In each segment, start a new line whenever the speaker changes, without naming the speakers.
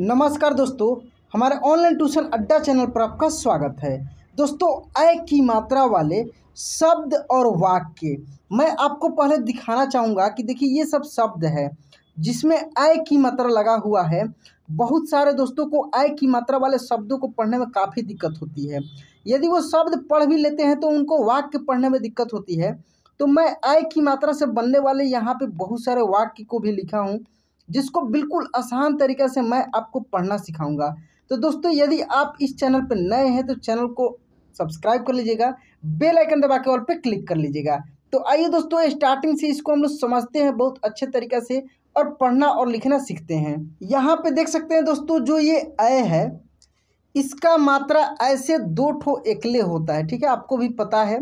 नमस्कार दोस्तों हमारे ऑनलाइन ट्यूशन अड्डा चैनल पर आपका स्वागत है दोस्तों आय की मात्रा वाले शब्द और वाक्य मैं आपको पहले दिखाना चाहूँगा कि देखिए ये सब शब्द है जिसमें आय की मात्रा लगा हुआ है बहुत सारे दोस्तों को आय की मात्रा वाले शब्दों को पढ़ने में काफ़ी दिक्कत होती है यदि वो शब्द पढ़ भी लेते हैं तो उनको वाक्य पढ़ने में दिक्कत होती है तो मैं आय की मात्रा से बनने वाले यहाँ पे बहुत सारे वाक्य को भी लिखा हूँ जिसको बिल्कुल आसान तरीक़े से मैं आपको पढ़ना सिखाऊंगा तो दोस्तों यदि आप इस चैनल पर नए हैं तो चैनल को सब्सक्राइब कर लीजिएगा बेल आइकन दबा के ऑल पे क्लिक कर लीजिएगा तो आइए दोस्तों स्टार्टिंग से इसको हम लोग समझते हैं बहुत अच्छे तरीके से और पढ़ना और लिखना सीखते हैं यहाँ पे देख सकते हैं दोस्तों जो ये अय है इसका मात्रा ऐसे दो ठो एकले होता है ठीक है आपको भी पता है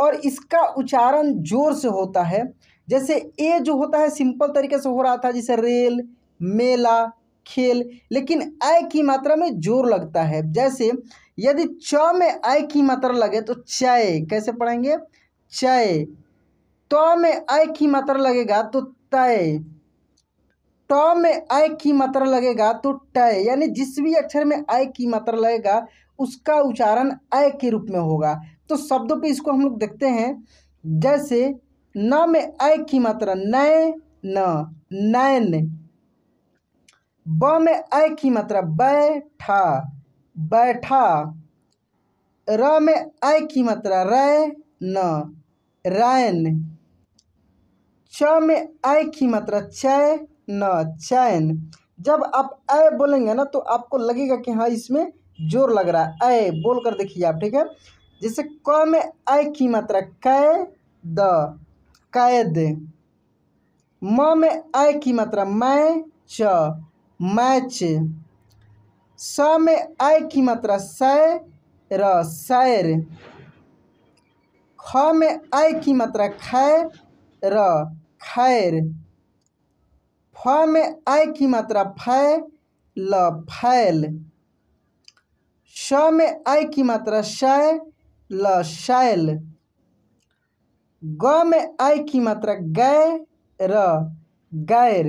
और इसका उच्चारण जोर से होता है जैसे ए जो होता है सिंपल तरीके से हो रहा था जैसे रेल मेला खेल लेकिन आय की मात्रा में जोर लगता है जैसे यदि च में आय की मात्रा लगे तो चय कैसे पढ़ेंगे चय त में आय की मात्रा लगेगा तो तय ट में आय की मात्रा लगेगा तो टय यानी जिस भी अक्षर में आय की मात्रा लगेगा उसका उच्चारण आय के रूप में होगा तो शब्दों पे इसको हम लोग देखते हैं जैसे न में अ की मात्रा नय न नैन ब में अ की मात्रा बैठा बैठा र में अ की मात्रा रय न रैन च में अ की मात्रा चय न चैन जब आप अ बोलेंगे ना तो आपको लगेगा कि हाँ इसमें जोर लग रहा है अ बोल कर देखिए आप ठीक है जैसे क में अ की मात्रा कै द कैद म में अ की मात्रा मै च मैच स में अ की मात्रा सै र सैर ख में अ की मात्रा खै र खैर फ में अ की मात्रा फै ल फैल श में अ की मात्रा ल शैल ग में आय की मात्रा गैर गैर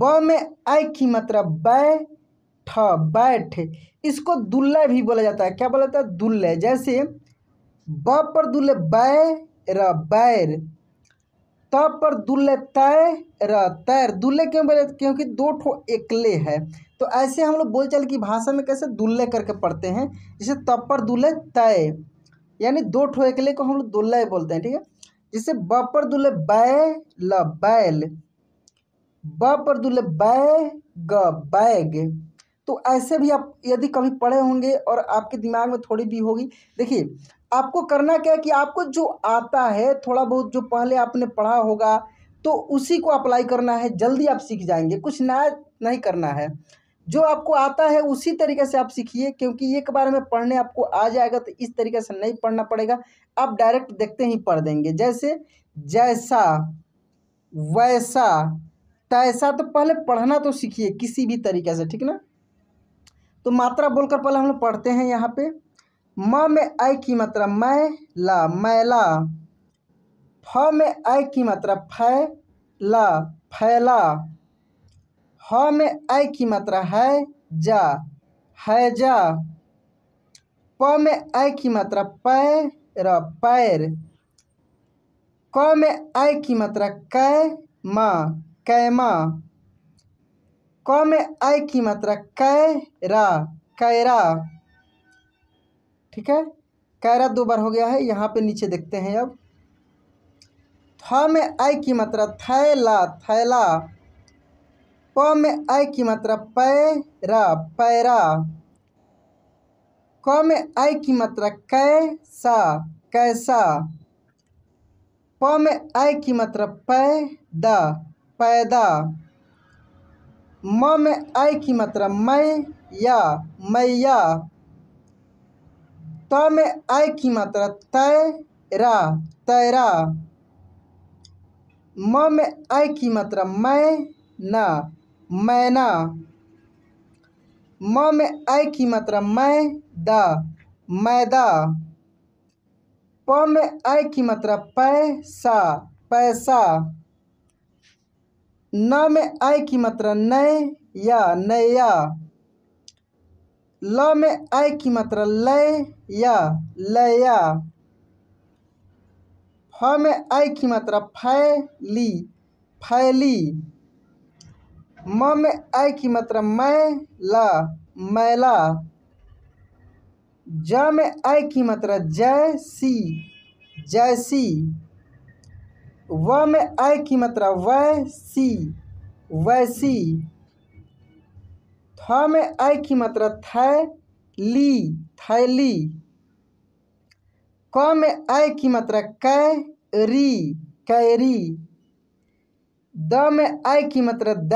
ब में आय की मात्रा बैठ बैठ इसको दुल्लय भी बोला जाता है क्या बोला जाता है दुल्ले जैसे ब पर दुल्लय बै बैर त पर तय तैर तैर दुल्ले क्यों बोले क्योंकि दो ठो एकले है तो ऐसे हम लोग बोलचाल की भाषा में कैसे दुल्लय करके पढ़ते हैं जैसे त पर दुल्ले तय यानी दो ठो एकले को हम लोग दुल्लय बोलते हैं ठीक है जिसे ब पर दुल्ले बै ल बैल ब पर दुल्ले बै ग बैग तो ऐसे भी आप यदि कभी पढ़े होंगे और आपके दिमाग में थोड़ी भी होगी देखिए आपको करना क्या है कि आपको जो आता है थोड़ा बहुत जो पहले आपने पढ़ा होगा तो उसी को अप्लाई करना है जल्दी आप सीख जाएंगे कुछ नया नहीं करना है जो आपको आता है उसी तरीके से आप सीखिए क्योंकि एक बार में पढ़ने आपको आ जाएगा तो इस तरीके से नहीं पढ़ना पड़ेगा आप डायरेक्ट देखते ही पढ़ देंगे जैसे जैसा वैसा तैसा तो पहले पढ़ना तो सीखिए किसी भी तरीके से ठीक ना तो मात्रा बोलकर पहले हम लोग पढ़ते हैं यहाँ पे म में आय की मात्रा मैला मैला फ में आय की मात्रा फैला फैला में ऐ की मात्रा है जा है जा प में ऐ की मात्रा पैर पैर क में ऐ की मात्रा कै मा कैमा क में ऐ की मात्रा कैरा कैरा ठीक है कैरा दो बार हो गया है यहाँ पे नीचे देखते हैं अब थ में ऐ की मात्रा थैला थैला प में अ की मात्रा पैरा पैरा क में अ की मात्रा कैसा कैसा प में अ की मात्रा पैदा पैदा म में अ की मात्रा मैया मैया त में अ की मात्रा तैरा तैरा म में अ की मात्रा मै ना मैना म में ऐ की मात्रा मै द मैदा प में ऐ की मात्रा पैसा पैसा न में ऐ की मात्रा नय या नया ल में ऐ की मात्रा लय या लया फ में ऐ की मात्रा फैली फैली म में अ की मात्रा मै ला मैला ज में अ की मात्रा जय जैसी जैसी व में अ की मात्रा वैसी वैसी थ में अ की मात्रा थै ली थैली क में अ की मात्रा कै कैरी कैरी द में आय की मात्रा मतलब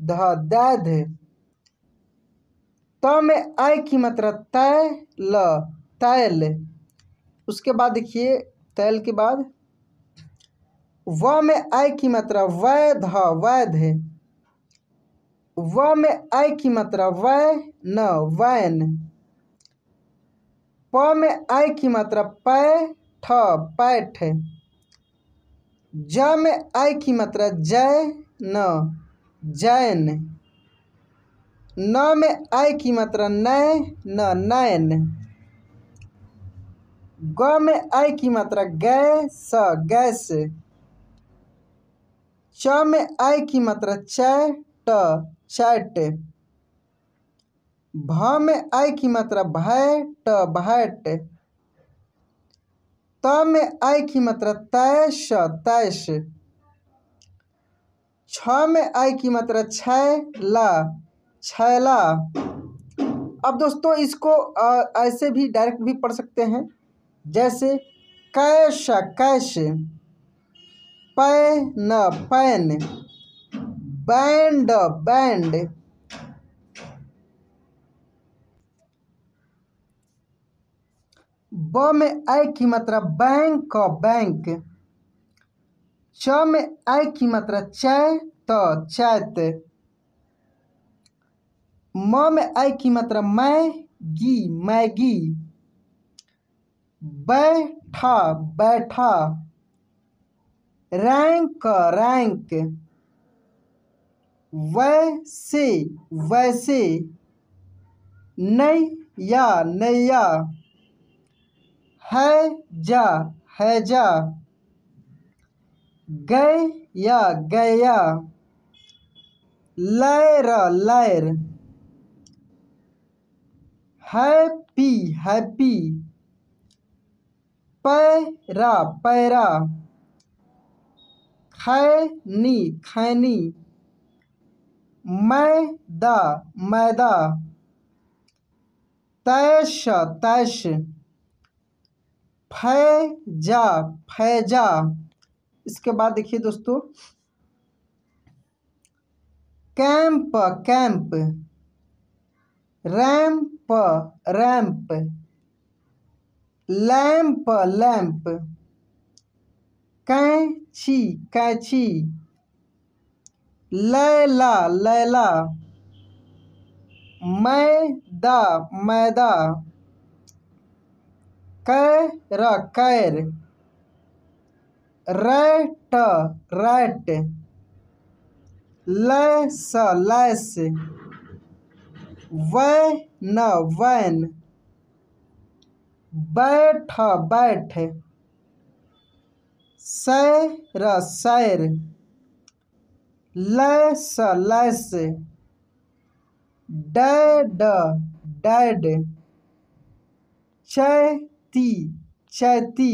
दय ध दैध त में आय की मात्रा मतलब तय ल तैल उसके बाद देखिए तैल के बाद व में आय की मात्रा मतलब वैध वैध व में आय की मात्रा वै न वैन प में आय की मात्रा पै ठ पैठ ज में आय की मात्रा जय न जैन न में आय की मात्रा नय न नयन ग में आय की मात्रा गय स गैस च में आय की मात्रा चै ट चैट भ में आय की मात्रा भय ट भैट त में आई की मात्रा तैश तैश छ में आई की मात्रा छैला छैला अब दोस्तों इसको ऐसे भी डायरेक्ट भी पढ़ सकते हैं जैसे cash cash pan pan band band ब में ऐ की मात्रा बैंक क बैंक च में ऐ की मात्रा चाय त चैत म में ऐ की मात्रा मैगी मैगी बैठा बैठा रैंक रैंक वैसे वैसे नैया नैया जा गए या गया लैर लैर हैप्पी हैप्पी पैरा पैरा खैनी खैनी मैदा मैदा तैश तैश फैजा फैजा इसके बाद देखिए दोस्तों camp camp ramp ramp lamp lamp कैची कैची लैला लैला मैदा मैदा कैर कैर रैट रैट लैस लैस वैन वैन बैठ बैठ सैर सैर लैस लैस डैड डैड चै चैती चैती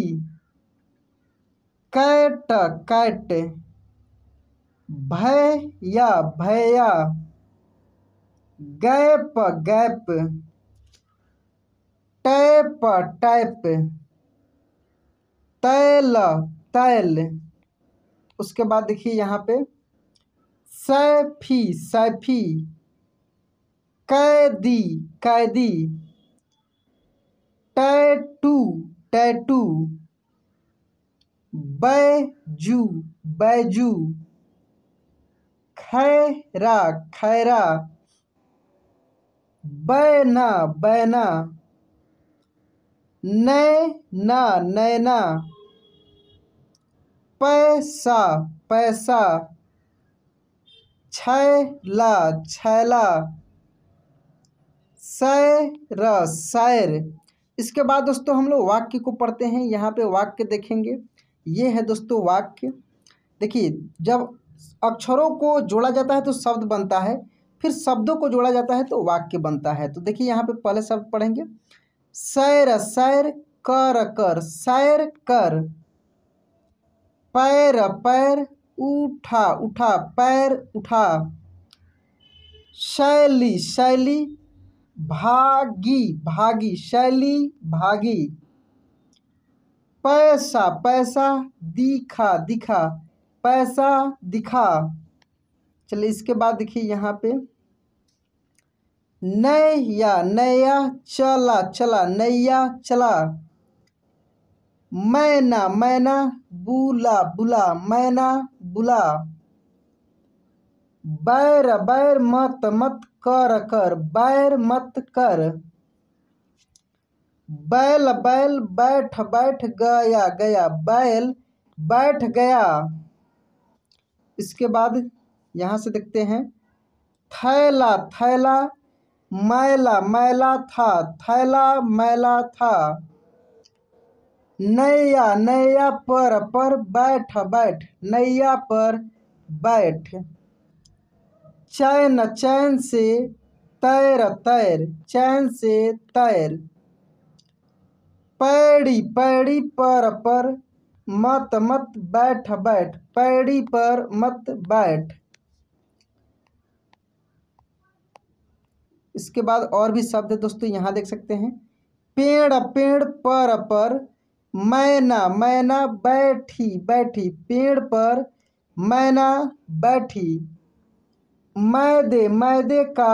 कैट कैट या भया गैप गैप टैप टैप तैल तैल उसके बाद देखिए यहाँ पे सैफी सैफी कैदी कैदी टैटू टैटू बैजू बैजू खैरा खैरा बैना बैना नैना नैना पैसा पैसा छैला छैला सैर सैर इसके बाद दोस्तों हम लोग वाक्य को पढ़ते हैं यहाँ पे वाक्य देखेंगे ये है दोस्तों वाक्य देखिए जब अक्षरों को जोड़ा जाता है तो शब्द बनता है फिर शब्दों को जोड़ा जाता है तो वाक्य बनता है तो देखिए यहाँ पे पहले शब्द पढ़ेंगे सैर सैर कर कर सैर कर पैर पैर उठा उठा पैर उठा शैली शैली भागी भागी शैली भागी पैसा पैसा दिखा दिखा पैसा दिखा चलिए इसके बाद देखिए यहाँ पे नैया नया चला चला नैया चला मैना मैना बुला बुला मैना बुला बैर बैर मत मत कर कर बैर मत कर बैल बैल बैठ बैठ गया गया बैल बैठ गया इसके बाद यहाँ से देखते हैं थैला थैला मैला मैला था थैला मैला था नैया नैया पर पर बैठ बैठ नैया पर बैठ चैन चैन से तैर तैर चैन से तैर पैड़ी पैड़ी पर पर मत मत बैठ बैठ पैड़ी पर मत बैठ इसके बाद और भी शब्द है दोस्तों यहाँ देख सकते हैं पेड़ पेड़ पर पर मैना मैना बैठी बैठी पेड़ पर मैना बैठी मैदे मैदे का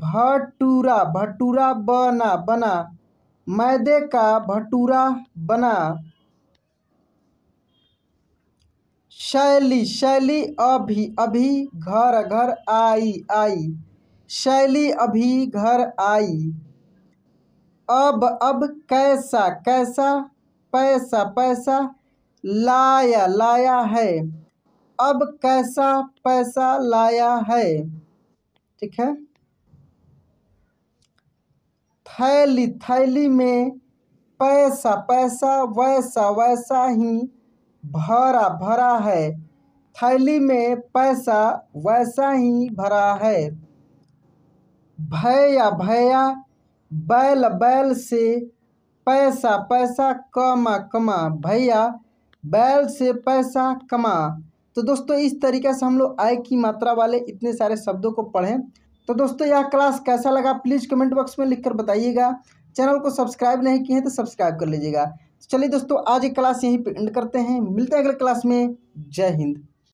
भटूरा भटूरा बना बना मैदे का भटूरा बना शैली शैली अभी अभी घर घर आई आई शैली अभी घर आई अब अब कैसा कैसा पैसा पैसा लाया लाया है अब कैसा पैसा लाया है ठीक है थैली थैली में पैसा पैसा वैसा वैसा ही भरा भरा है थैली में पैसा वैसा ही भरा है भैया भैया बैल बैल से पैसा पैसा कमा कमा भैया बैल से पैसा कमा तो दोस्तों इस तरीके से हम लोग आय की मात्रा वाले इतने सारे शब्दों को पढ़ें तो दोस्तों यह क्लास कैसा लगा प्लीज़ कमेंट बॉक्स में लिखकर बताइएगा चैनल को सब्सक्राइब नहीं किए हैं तो सब्सक्राइब कर लीजिएगा चलिए दोस्तों आज ये क्लास यहीं पर एंड करते हैं मिलते हैं अगले क्लास में जय हिंद